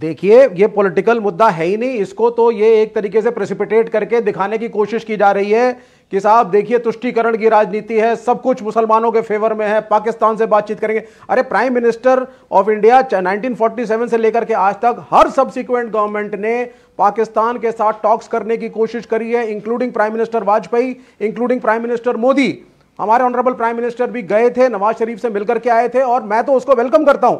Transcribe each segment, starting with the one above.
देखिए ये पॉलिटिकल मुद्दा है ही नहीं इसको तो ये एक तरीके से प्रेसिपिटेट करके दिखाने की कोशिश की जा रही है कि साहब देखिए तुष्टिकरण की राजनीति है सब कुछ मुसलमानों के फेवर में है पाकिस्तान से बातचीत करेंगे अरे प्राइम मिनिस्टर ऑफ इंडिया 1947 से लेकर के आज तक हर सब्सिक्वेंट गवर्नमेंट ने पाकिस्तान के साथ टॉक्स करने की कोशिश करी है including prime minister Vajpayee including prime minister Modi हमारे ऑनरेबल प्राइम मिनिस्टर भी गए थे नवाज शरीफ से मिलकर के आए थे और मैं तो उसको वेलकम करता हूं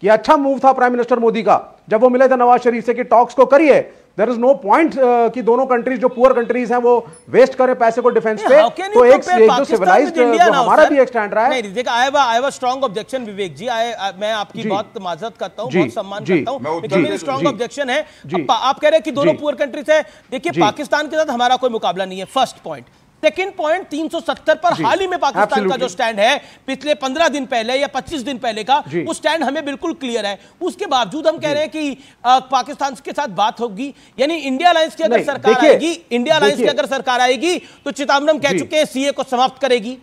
कि अच्छा मूव था प्राइम मिनिस्टर मोदी का जब वो मिले थे नवाज शरीफ से कि टॉक्स को करिए देर इज नो पॉइंट कि दोनों कंट्रीज जो पुअर कंट्रीज हैं वो वेस्ट करें पैसे को डिफेंस पे तो एक जो सिविलाइज uh, हमारा भी एक स्टैंड रहा है I have I strong objection Vivek ji I मैं आपकी बहुत माजत करता हूं बहुत सम्मान करता हूं लेकिन मेरी स्ट्रांग ऑब्जेक्शन है आप कह रहे हैं कि दोनों पुअर कंट्रीज है देखिए पाकिस्तान के साथ हमारा कोई मुकाबला नहीं है फर्स्ट पॉइंट सेकेंड पॉइंट 370 पर हाल ही में पाकिस्तान का जो स्टैंड है पिछले 15 दिन पहले या 25 दिन पहले का वो स्टैंड हमें बिल्कुल क्लियर है उसके बावजूद हम कह रहे हैं कि पाकिस्तान के साथ बात होगी यानी इंडिया अलायंस की अगर सरकार आएगी इंडिया अलायंस की अगर सरकार आएगी तो चिदम्बरम कह चुके हैं सीए को समाप्त करेगी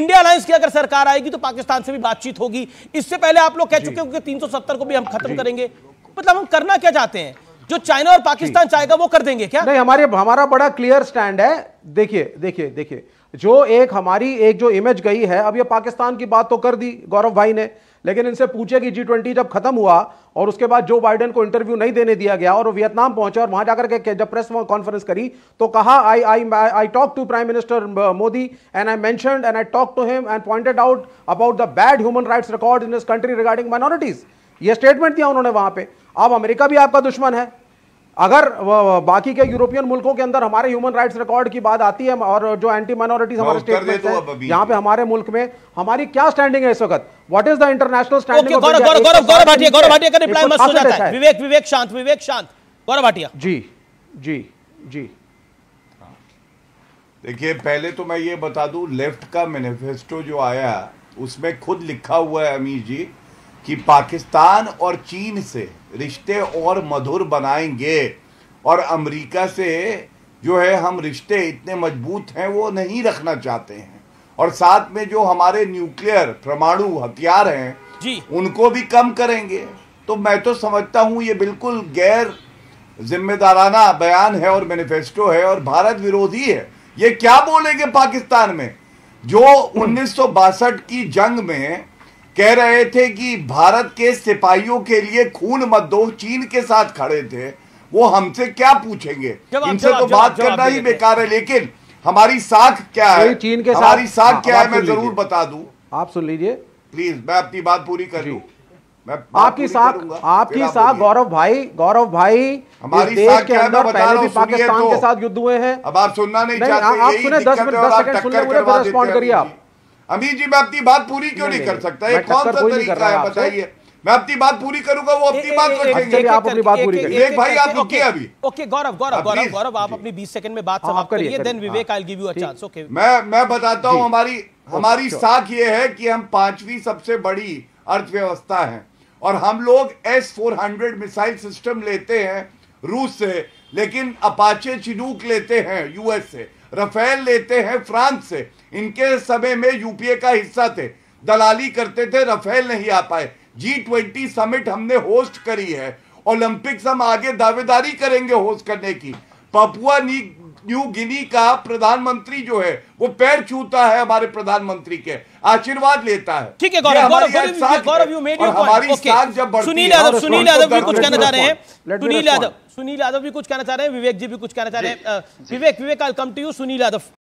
इंडिया अलायंस की अगर सरकार आएगी तो पाकिस्तान से भी बातचीत होगी इससे पहले आप लोग कह चुके हो कि 370 को भी हम खत्म करेंगे मतलब हम करना क्या चाहते हैं जो चाइना और पाकिस्तान चाहेगा वो कर देंगे क्या नहीं हमारे हमारा बड़ा क्लियर स्टैंड है देखिए देखिए देखिए जो एक हमारी एक जो इमेज गई है अब ये पाकिस्तान की बात तो कर दी गौरव भाई ने लेकिन इनसे पूछे कि जी ट्वेंटी जब खत्म हुआ और उसके बाद जो बाइडेन को इंटरव्यू नहीं देने दिया गया और वो वियतनाम पहुंचे और वहां जाकर के जब प्रेस कॉन्फ्रेंस करी तो कहा I I I talk to prime minister Modi and I mention and I talk to him and pointed out about the bad human rights record in this country regarding minorities ये statement दिया उन्होंने वहां पे अब America भी आपका दुश्मन है अगर बाकी के यूरोपियन मुल्कों के अंदर हमारे ह्यूमन राइट्स रिकॉर्ड की बात आती है और जो एंटी माइनॉरिटीज हमारे स्टेटमेंट है यहाँ पे हमारे मुल्क में हमारी क्या स्टैंडिंग है इस वक्त what is the international standing Vivek Vivek शांत विवेक शांत गौरव भाटिया जी जी जी देखिए पहले तो मैं ये बता दू लेफ्ट का मैनिफेस्टो जो आया उसमें खुद लिखा हुआ है अमीश जी कि पाकिस्तान और चीन से रिश्ते और मधुर बनाएंगे और अमेरिका से जो है हम रिश्ते इतने मजबूत हैं वो नहीं रखना चाहते हैं और साथ में जो हमारे न्यूक्लियर परमाणु हथियार हैं जी उनको भी कम करेंगे तो मैं तो समझता हूँ ये बिल्कुल गैर जिम्मेदाराना बयान है और मैनिफेस्टो है और भारत विरोधी है ये क्या बोलेंगे पाकिस्तान में जो हम्म। उन्नीस की जंग में कह रहे थे कि भारत के सिपाहियों के लिए खून मत दो चीन के साथ खड़े थे वो हमसे क्या पूछेंगे इनसे तो बात करना ही बेकार है लेकिन हमारी साख क्या है चीन के हमारी साख हाँ, क्या है मैं जरूर बता दू आप सुन लीजिए प्लीज मैं अपनी बात पूरी कर लू आपकी साख आपकी साख गौरव भाई गौरव भाई हमारी देश के अंदर पहले भी पाकिस्तान तो। के साथ युद्ध हुए हैं अब आप सुनना नहीं चाहते आप सुने दस मिनट दस सेकंड सुन लें रिस्पॉन्ड करिए आप अमीर जी मैं अपनी बात पूरी क्यों नहीं, कर सकता ये कौन सा तरीका है बताइए मैं अपनी बात पूरी करूंगा वो अपनी बात आप अपनी बात पूरी एक भाई आप रुकिए अभी ओके गौरव गौरव गौरव गौरव आप अपनी 20 सेकंड में बात हाँ, समाप्त करिए then Vivek I give you a chance okay मैं मैं बताता हूँ हमारी हमारी साख ये है कि हम पांचवी सबसे बड़ी अर्थव्यवस्था है और हम लोग S four hundred missile system लेते हैं रूस से लेकिन अपाचे चिनूक लेते हैं यूएस से रफेल लेते हैं फ्रांस से इनके समय में यूपीए का हिस्सा थे दलाली करते थे रफेल नहीं आ पाए जी ट्वेंटी समिट हमने होस्ट करी है ओलंपिक्स हम आगे दावेदारी करेंगे होस्ट करने की पपुआ नी न्यू गिनी का प्रधानमंत्री जो है वो पैर छूता है हमारे प्रधानमंत्री के आशीर्वाद लेता है ठीक है सुनील यादव सुनील यादव भी कुछ कहना चाह रहे हैं सुनील यादव सुनील यादव भी कुछ कहना चाह रहे हैं विवेक जी भी कुछ कहना चाह रहे हैं Vivek Vivek I come to you Sunil Yadav